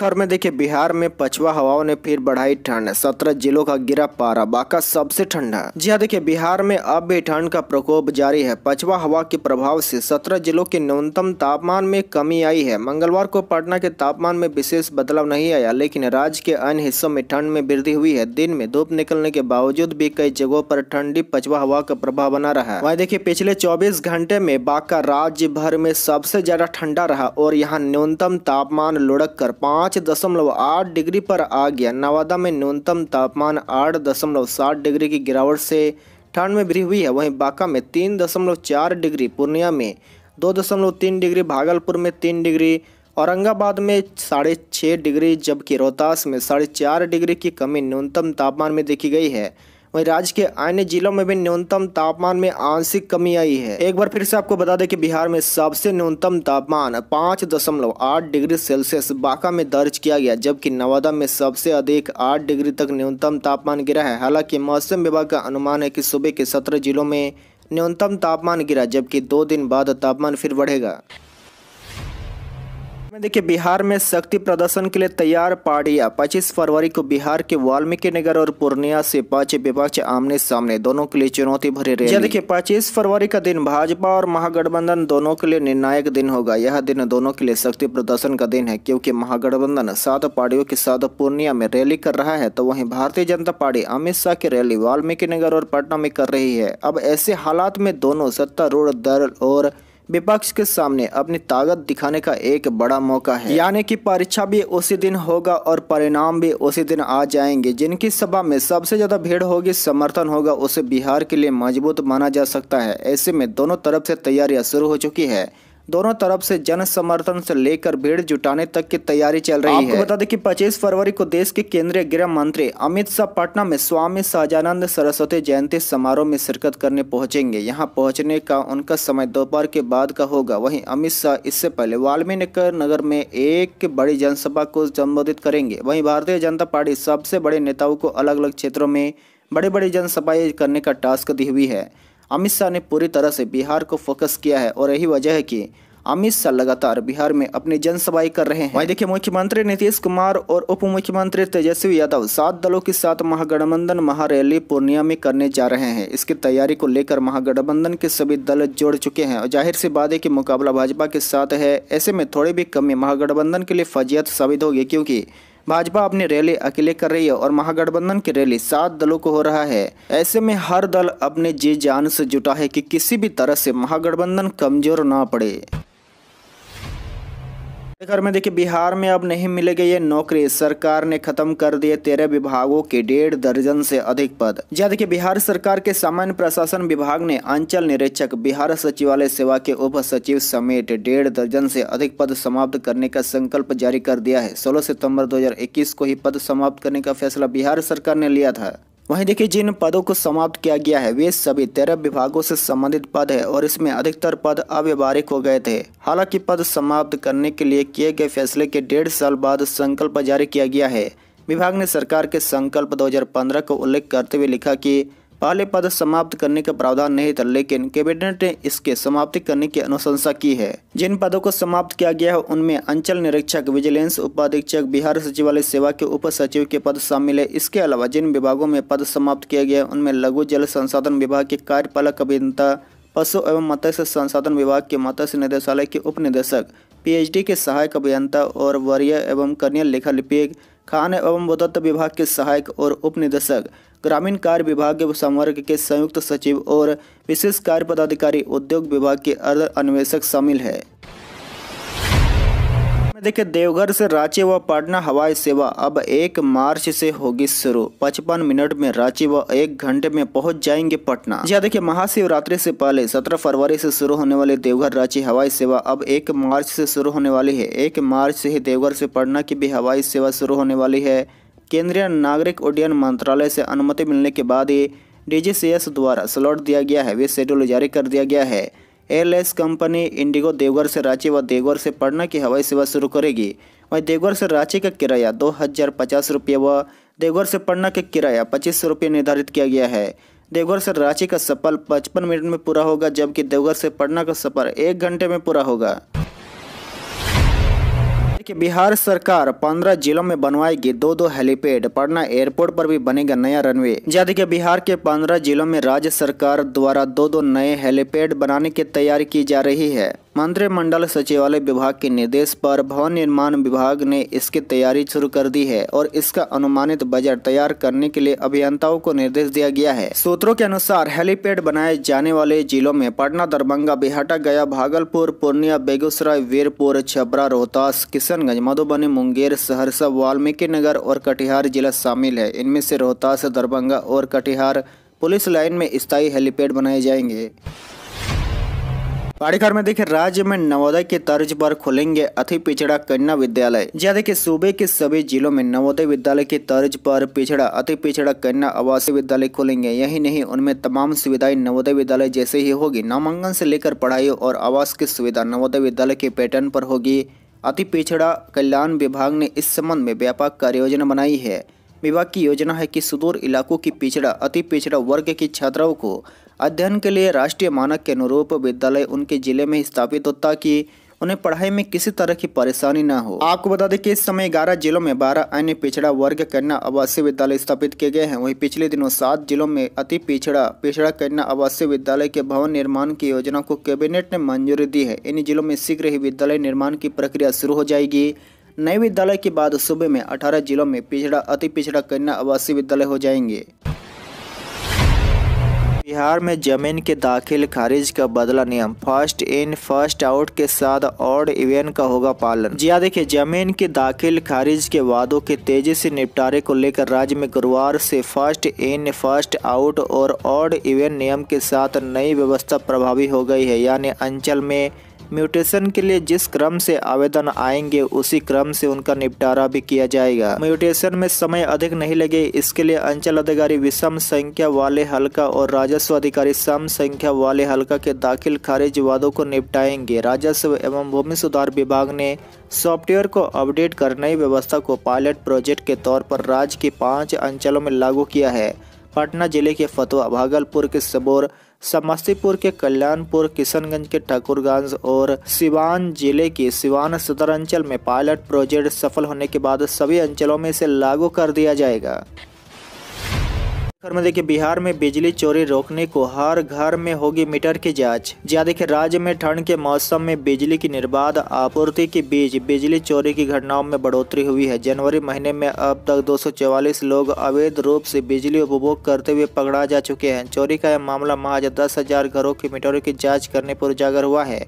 खबर में देखिए बिहार में पछुआ हवाओं ने फिर बढ़ाई ठंड सत्रह जिलों का गिरा पारा बाका सबसे ठंडा जी हाँ देखिये बिहार में अब भी ठंड का प्रकोप जारी है पछुआ हवा के प्रभाव से सत्रह जिलों के न्यूनतम तापमान में कमी आई है मंगलवार को पटना के तापमान में विशेष बदलाव नहीं आया लेकिन राज्य के अन्य हिस्सों में ठंड में वृद्धि हुई है दिन में धूप निकलने के बावजूद भी कई जगहों पर ठंडी पछुआ हवा का प्रभाव बना रहा है वही देखिए पिछले चौबीस घंटे में बाका राज्य भर में सबसे ज्यादा ठंडा रहा और यहाँ न्यूनतम तापमान लुढ़क कर पाँच पाँच दशमलव आठ डिग्री पर आ गया नवादा में न्यूनतम तापमान आठ दशमलव सात डिग्री की गिरावट से ठंड में भिरी हुई है वहीं बांका में तीन दशमलव चार डिग्री पूर्णिया में दो दशमलव तीन डिग्री भागलपुर में तीन डिग्री औरंगाबाद में साढ़े छः डिग्री जबकि रोहतास में साढ़े चार डिग्री की कमी न्यूनतम तापमान में देखी गई है वहीं राज्य के अन्य जिलों में भी न्यूनतम तापमान में आंशिक कमी आई है एक बार फिर से आपको बता दें कि बिहार में सबसे न्यूनतम तापमान पाँच दशमलव आठ डिग्री सेल्सियस बांका में दर्ज किया गया जबकि नवादा में सबसे अधिक आठ डिग्री तक न्यूनतम तापमान गिरा है हालांकि मौसम विभाग का अनुमान है कि सुबह के सत्रह जिलों में न्यूनतम तापमान गिरा जबकि दो दिन बाद तापमान फिर बढ़ेगा देखिए बिहार में शक्ति प्रदर्शन के लिए तैयार पार्टिया 25 फरवरी को बिहार के वाल्मीकि नगर और पूर्णिया से पांच विपक्ष आमने सामने दोनों के लिए चुनौती भरी रही देखिये पच्चीस फरवरी का दिन भाजपा और महागठबंधन दोनों के लिए निर्णायक दिन होगा यह दिन दोनों के लिए शक्ति प्रदर्शन का दिन है क्यूँकी महागठबंधन सात पार्टियों के साथ पूर्णिया में रैली कर रहा है तो वही भारतीय जनता पार्टी अमित शाह की रैली वाल्मीकि नगर और पटना में कर रही है अब ऐसे हालात में दोनों सत्तारूढ़ दल और विपक्ष के सामने अपनी ताकत दिखाने का एक बड़ा मौका है यानी कि परीक्षा भी उसी दिन होगा और परिणाम भी उसी दिन आ जाएंगे जिनकी सभा में सबसे ज्यादा भीड़ होगी समर्थन होगा उसे बिहार के लिए मजबूत माना जा सकता है ऐसे में दोनों तरफ से तैयारियां शुरू हो चुकी है दोनों तरफ से जन समर्थन से लेकर भीड़ जुटाने तक की तैयारी चल रही आपको है बता दें कि 25 फरवरी को देश के केंद्रीय गृह मंत्री अमित शाह पटना में स्वामी सहजानंद सरस्वती जयंती समारोह में शिरकत करने पहुंचेंगे यहां पहुंचने का उनका समय दोपहर के बाद का होगा वहीं अमित शाह इससे पहले वाल्मीकि नगर में एक बड़ी जनसभा को संबोधित करेंगे वही भारतीय जनता पार्टी सबसे बड़े नेताओं को अलग अलग क्षेत्रों में बड़ी बड़ी जनसभाएं करने का टास्क दी हुई है अमित शाह ने पूरी तरह से बिहार को फोकस किया है और यही वजह है कि अमित शाह लगातार बिहार में अपनी जनसभाएं कर रहे हैं वहीं देखिए मुख्यमंत्री नीतीश कुमार और उप मुख्यमंत्री तेजस्वी यादव सात दलों के साथ महागठबंधन महारैली पूर्णिया में करने जा रहे हैं इसकी तैयारी को लेकर महागठबंधन के सभी दल जोड़ चुके हैं और जाहिर सी बात है कि मुकाबला भाजपा के साथ है ऐसे में थोड़ी भी कमी महागठबंधन के लिए फजियत साबित होगी क्योंकि भाजपा अपनी रैली अकेले कर रही है और महागठबंधन की रैली सात दलों को हो रहा है ऐसे में हर दल अपने जी जान से जुटा है कि किसी भी तरह से महागठबंधन कमजोर ना पड़े घर में देखिए बिहार में अब नहीं मिले ये नौकरी सरकार ने खत्म कर दिए तेरह विभागों के डेढ़ दर्जन से अधिक पद जहाँ देखिए बिहार सरकार के सामान्य प्रशासन विभाग ने अंचल निरीक्षक बिहार सचिवालय सेवा के उप सचिव समेत डेढ़ दर्जन से अधिक पद समाप्त करने का संकल्प जारी कर दिया है सोलह सितम्बर दो को ही पद समाप्त करने का फैसला बिहार सरकार ने लिया था वहीं देखिए जिन पदों को समाप्त किया गया है वे सभी तेरह विभागों से संबंधित पद है और इसमें अधिकतर पद अव्यवहारिक हो गए थे हालांकि पद समाप्त करने के लिए किए गए फैसले के डेढ़ साल बाद संकल्प जारी किया गया है विभाग ने सरकार के संकल्प 2015 का उल्लेख करते हुए लिखा कि पहले पद समाप्त करने का प्रावधान नहीं था लेकिन कैबिनेट ने इसके समाप्ति करने की अनुशंसा की है जिन पदों को समाप्त किया गया है उनमें अंचल निरीक्षक विजिलेंस उपाधीक्षक बिहार सचिवालय सेवा के उप सचिव के पद शामिल है इसके अलावा जिन विभागों में पद समाप्त किया गया है उनमें लघु जल संसाधन विभाग के कार्यपालक अभियंता पशु एवं मत्स्य संसाधन विभाग के मत्स्य निदेशालय के उप निदेशक पीएचडी के सहायक अभियंता और वरीय एवं कन्या लेखा लिपिक खान एवं वदत्त विभाग के सहायक और उप निदेशक ग्रामीण कार्य विभाग संवर्ग के संयुक्त सचिव और विशेष कार्य पदाधिकारी उद्योग विभाग के अर्ध अन्वेषक शामिल है देखिए देवघर से रांची व पटना हवाई सेवा अब एक मार्च से होगी शुरू पचपन मिनट में रांची व एक घंटे में पहुंच जाएंगे पटना जी हाँ, देखिए महाशिवरात्रि से पहले 17 फरवरी से शुरू होने वाली देवघर रांची हवाई सेवा अब एक मार्च से शुरू होने वाली है एक मार्च से ही देवघर से पटना की भी हवाई सेवा शुरू होने वाली है केंद्रीय नागरिक उड्डयन मंत्रालय से अनुमति मिलने के बाद ही डीजीसीएस द्वारा स्लॉट दिया गया है वे शेड्यूल जारी कर दिया गया है एयरलाइंस कंपनी इंडिगो देवघर से रांची व देवघर से पटना की हवाई सेवा शुरू करेगी वहीं देवघर से रांची का किराया दो हज़ार पचास रुपये व देवघर से पटना का किराया पच्चीस सौ रुपये निर्धारित किया गया है देवघर से रांची का सफर पचपन मिनट में पूरा होगा जबकि देवघर से पटना का सफर एक घंटे में पूरा होगा कि बिहार सरकार 15 जिलों में बनवाएगी दो दो हेलीपैड पटना एयरपोर्ट पर भी बनेगा नया रनवे यदि के बिहार के 15 जिलों में राज्य सरकार द्वारा दो दो नए हेलीपैड बनाने की तैयारी की जा रही है मंत्रिमंडल सचिवालय विभाग के निर्देश पर भवन निर्माण विभाग ने इसकी तैयारी शुरू कर दी है और इसका अनुमानित बजट तैयार करने के लिए अभियंताओं को निर्देश दिया गया है सूत्रों के अनुसार हेलीपैड बनाए जाने वाले जिलों में पटना दरभंगा बिहाटा गया भागलपुर पूर्णिया बेगूसराय वीरपुर छबरा रोहतास किशनगंज मधुबनी मुंगेर सहरसा वाल्मीकि नगर और कटिहार जिला शामिल है इनमें से रोहतास दरभंगा और कटिहार पुलिस लाइन में स्थायी हेलीपैड बनाए जाएंगे पाड़ीघर में देखिए राज्य में नवोदय के तर्ज पर खुलेंगे अति पिछड़ा कन्या विद्यालय जैसे के सूबे के सभी जिलों में नवोदय विद्यालय के तर्ज पर पिछड़ा अति पिछड़ा कन्या आवासीय विद्यालय खुलेंगे यही नहीं उनमें तमाम सुविधाएं नवोदय विद्यालय जैसे ही होगी नामांकन से लेकर पढ़ाई और आवास की सुविधा नवोदय विद्यालय के पैटर्न पर होगी अति पिछड़ा कल्याण विभाग ने इस संबंध में व्यापक कार्य योजना बनाई है विभाग की योजना है कि सुदूर इलाकों की पिछड़ा अति पिछड़ा वर्ग के छात्राओं को अध्ययन के लिए राष्ट्रीय मानक के अनुरूप विद्यालय उनके जिले में स्थापित हो ताकि उन्हें पढ़ाई में किसी तरह की परेशानी न हो आपको बता दें कि इस समय ग्यारह जिलों में बारह अन्य पिछड़ा वर्ग कन्या आवासीय विद्यालय स्थापित किए गए हैं वहीं पिछले दिनों सात जिलों में अति पिछड़ा पिछड़ा कन्या आवासीय विद्यालय के भवन निर्माण की योजना को कैबिनेट ने मंजूरी दी है इन जिलों में शीघ्र ही विद्यालय निर्माण की प्रक्रिया शुरू हो जाएगी नए विद्यालय के बाद सूबे में अठारह जिलों में पिछड़ा अति पिछड़ा कन्या आवासीय विद्यालय हो जाएंगे बिहार में जमीन के दाखिल खारिज का बदला नियम फर्स्ट इन फर्स्ट आउट के साथ और इवेन का होगा पालन जिया हाँ, देखिए जमीन के दाखिल खारिज के वादों के तेजी से निपटारे को लेकर राज्य में गुरुवार से फर्स्ट इन फर्स्ट आउट और इवेन नियम के साथ नई व्यवस्था प्रभावी हो गई है यानी अंचल में म्यूटेशन के लिए जिस क्रम से आवेदन आएंगे उसी क्रम से उनका निपटारा भी किया जाएगा म्यूटेशन में समय अधिक नहीं लगे इसके लिए अंचल अधिकारी विषम संख्या वाले हल्का और राजस्व अधिकारी सम संख्या वाले हल्का के दाखिल खारिज वादों को निपटाएंगे राजस्व एवं भूमि सुधार विभाग ने सॉफ्टवेयर को अपडेट कर नई व्यवस्था को पायलट प्रोजेक्ट के तौर पर राज्य के पाँच अंचलों में लागू किया है पटना जिले के फतवा भागलपुर के सबोर समस्तीपुर के कल्याणपुर किशनगंज के ठाकुरगंज और सिवान जिले के सिवान सदर अंचल में पायलट प्रोजेक्ट सफल होने के बाद सभी अंचलों में इसे लागू कर दिया जाएगा खबर में देखिए बिहार में बिजली चोरी रोकने को हर घर में होगी मीटर की जांच जहाँ देखिए राज्य में ठंड के मौसम में बिजली की निर्बाध आपूर्ति के बीच बिजली चोरी की घटनाओं में बढ़ोतरी हुई है जनवरी महीने में अब तक 244 लोग अवैध रूप से बिजली उपभोग करते हुए पकड़ा जा चुके हैं चोरी का यह मामला महाज दस घरों के मीटरों की जाँच करने पर उजागर हुआ है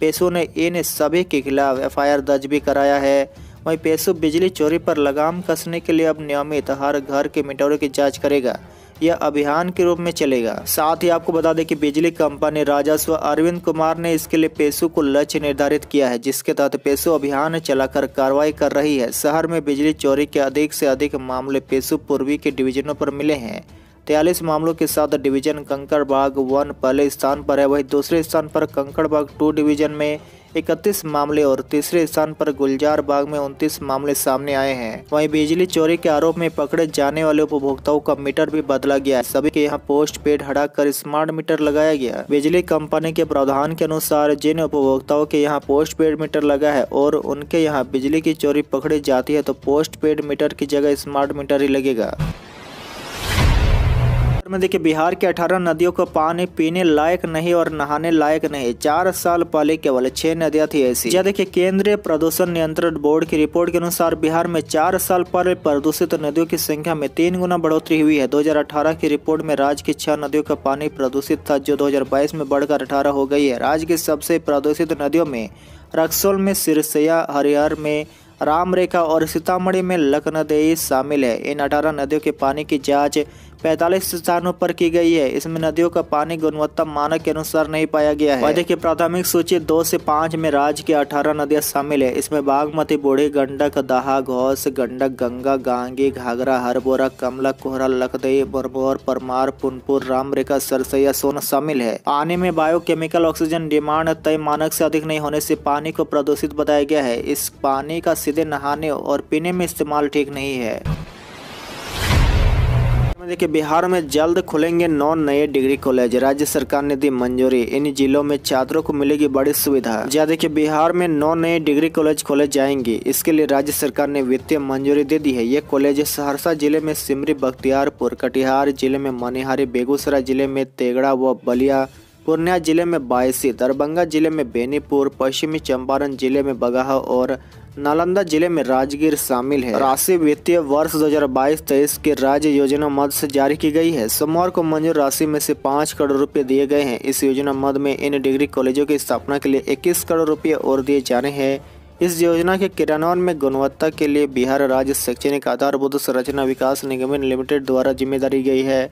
पेशो ने इन सभी के खिलाफ एफ दर्ज भी कराया है वही पेशो बिजली चोरी पर लगाम कसने के लिए अब नियमित हर घर के मीटरों की जाँच करेगा यह अभियान के रूप में चलेगा साथ ही आपको बता दें कि बिजली कंपनी राजस्व अरविंद कुमार ने इसके लिए पेशु को लक्ष्य निर्धारित किया है जिसके तहत पेशु अभियान चलाकर कार्रवाई कर रही है शहर में बिजली चोरी के अधिक से अधिक मामले पेशु पूर्वी के डिवीजनों पर मिले हैं तेयालीस मामलों के साथ डिवीजन कंकड़बाग वन पहले स्थान पर है वहीं दूसरे स्थान पर कंकड़बाग टू डिवीजन में इकतीस मामले और तीसरे स्थान पर गुलजार बाग में उनतीस मामले सामने आए हैं वही बिजली चोरी के आरोप में पकड़े जाने वाले उपभोक्ताओं का मीटर भी बदला गया सभी के यहाँ पोस्ट पेड हटा कर स्मार्ट मीटर लगाया गया बिजली कंपनी के प्रावधान के अनुसार जिन उपभोक्ताओं के यहाँ पोस्ट पेड मीटर लगा है और उनके यहाँ बिजली की चोरी पकड़ी जाती है तो पोस्ट पेड मीटर की जगह स्मार्ट मीटर ही लगेगा खबर में देखिए बिहार के 18 नदियों का पानी पीने लायक नहीं और नहाने लायक नहीं चार साल पहले केवल छह नदियां थी ऐसी देखिए केंद्रीय प्रदूषण नियंत्रण बोर्ड की रिपोर्ट के अनुसार बिहार में चार साल पहले प्रदूषित नदियों की संख्या में तीन गुना बढ़ोतरी हुई है दो की रिपोर्ट में राज्य की छह नदियों का पानी प्रदूषित था जो दो में बढ़कर अठारह हो गई है राज्य की सबसे प्रदूषित नदियों में रक्सोल में सिरसैया हरिहर में रामरेखा और सीतामढ़ी में लखनदेई शामिल है इन अठारह नदियों के पानी की जाँच पैंतालीस स्थानों पर की गई है इसमें नदियों का पानी गुणवत्ता मानक के अनुसार नहीं पाया गया है राज्य की प्राथमिक सूची दो से पाँच में राज्य की अठारह नदियां शामिल है इसमें बागमती बूढ़ी गंडक दहा घोष गंडक गंगा गांगी घाघरा हरबोरा कमला कोहरा लखदई बरबोर परमार पुनपुर रामरेखा सरसैया सोन शामिल है पानी में बायोकेमिकल ऑक्सीजन डिमांड तय मानक से अधिक नहीं होने से पानी को प्रदूषित बताया गया है इस पानी का सीधे नहाने और पीने में इस्तेमाल ठीक नहीं है देखिए बिहार में जल्द खुलेंगे नौ नए डिग्री कॉलेज राज्य सरकार ने दी मंजूरी इन जिलों में छात्रों को मिलेगी बड़ी सुविधा जहाँ देखिए बिहार में नौ नए डिग्री कॉलेज खोले जाएंगे इसके लिए राज्य सरकार ने वित्तीय मंजूरी दे दी है ये कॉलेज सहरसा जिले में सिमरी बख्तियारपुर कटिहार जिले में मनिहारी बेगूसराय जिले में तेगड़ा व बलिया पूर्णिया जिले में बायसी दरभंगा जिले में बेनीपुर पश्चिमी चंपारण जिले में बगाह और नालंदा जिले में राजगीर शामिल है राशि वित्तीय वर्ष 2022-23 के राज्य योजना मद से जारी की गई है सोमवार को मंजूर राशि में से पाँच करोड़ रुपए दिए गए हैं इस योजना मद में इन डिग्री कॉलेजों की स्थापना के लिए 21 करोड़ रुपए और दिए जाने हैं इस योजना के क्रियान्वयन में गुणवत्ता के लिए बिहार राज्य शैक्षणिक आधारभूत संरचना विकास निगम लिमिटेड द्वारा जिम्मेदारी गई है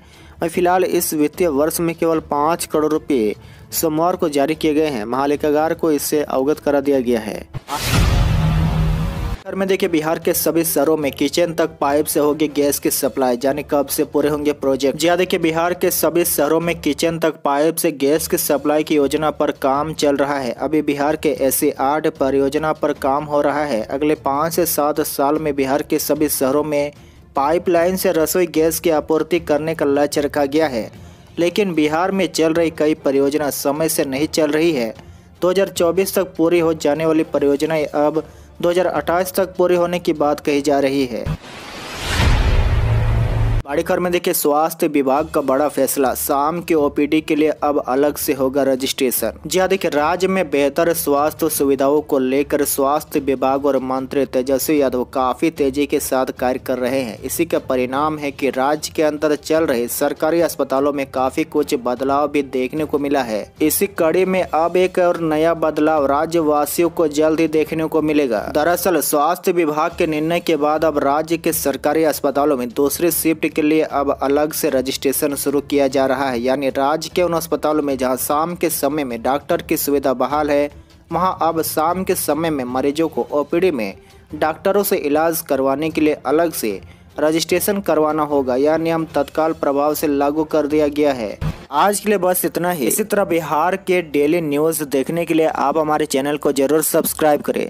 और फिलहाल इस वित्तीय वर्ष में केवल पाँच करोड़ रुपये सोमवार को जारी किए गए हैं महालेखागार को इससे अवगत करा दिया गया है बिहार में देखिए बिहार के सभी शहरों में किचन तक पाइप से होगी गैस की सप्लाई यानी कब से पूरे होंगे प्रोजेक्ट जी हाँ, देखिए बिहार के सभी शहरों में किचन तक पाइप से गैस की सप्लाई की योजना पर काम चल रहा है अभी बिहार के ऐसी आठ परियोजना पर काम हो रहा है अगले पाँच से सात साल में बिहार के सभी शहरों में पाइपलाइन से रसोई गैस की आपूर्ति करने का लक्ष्य रखा गया है लेकिन बिहार में चल रही कई परियोजना समय से नहीं चल रही है 2024 तक पूरी हो जाने वाली परियोजनाएं अब 2028 तक पूरी होने की बात कही जा रही है बाड़ीखर में देखिए स्वास्थ्य विभाग का बड़ा फैसला शाम के ओपीडी के लिए अब अलग से होगा रजिस्ट्रेशन जी हाँ देखिए राज्य में बेहतर स्वास्थ्य सुविधाओं को लेकर स्वास्थ्य विभाग और मंत्री तेजस्वी यादव काफी तेजी के साथ कार्य कर रहे हैं इसी का परिणाम है कि राज्य के अंदर चल रहे सरकारी अस्पतालों में काफी कुछ बदलाव भी देखने को मिला है इसी कड़ी में अब एक और नया बदलाव राज्य वासियों को जल्द ही देखने को मिलेगा दरअसल स्वास्थ्य विभाग के निर्णय के बाद अब राज्य के सरकारी अस्पतालों में दूसरे शिफ्ट के लिए अब अलग से रजिस्ट्रेशन शुरू किया जा रहा है यानी राज्य के उन अस्पतालों में जहां शाम के समय में डॉक्टर की सुविधा बहाल है वहां अब शाम के समय में मरीजों को ओपीडी में डॉक्टरों से इलाज करवाने के लिए अलग से रजिस्ट्रेशन करवाना होगा यह नियम तत्काल प्रभाव से लागू कर दिया गया है आज के लिए बस इतना ही इसी तरह बिहार के डेली न्यूज़ देखने के लिए आप हमारे चैनल को जरूर सब्सक्राइब करें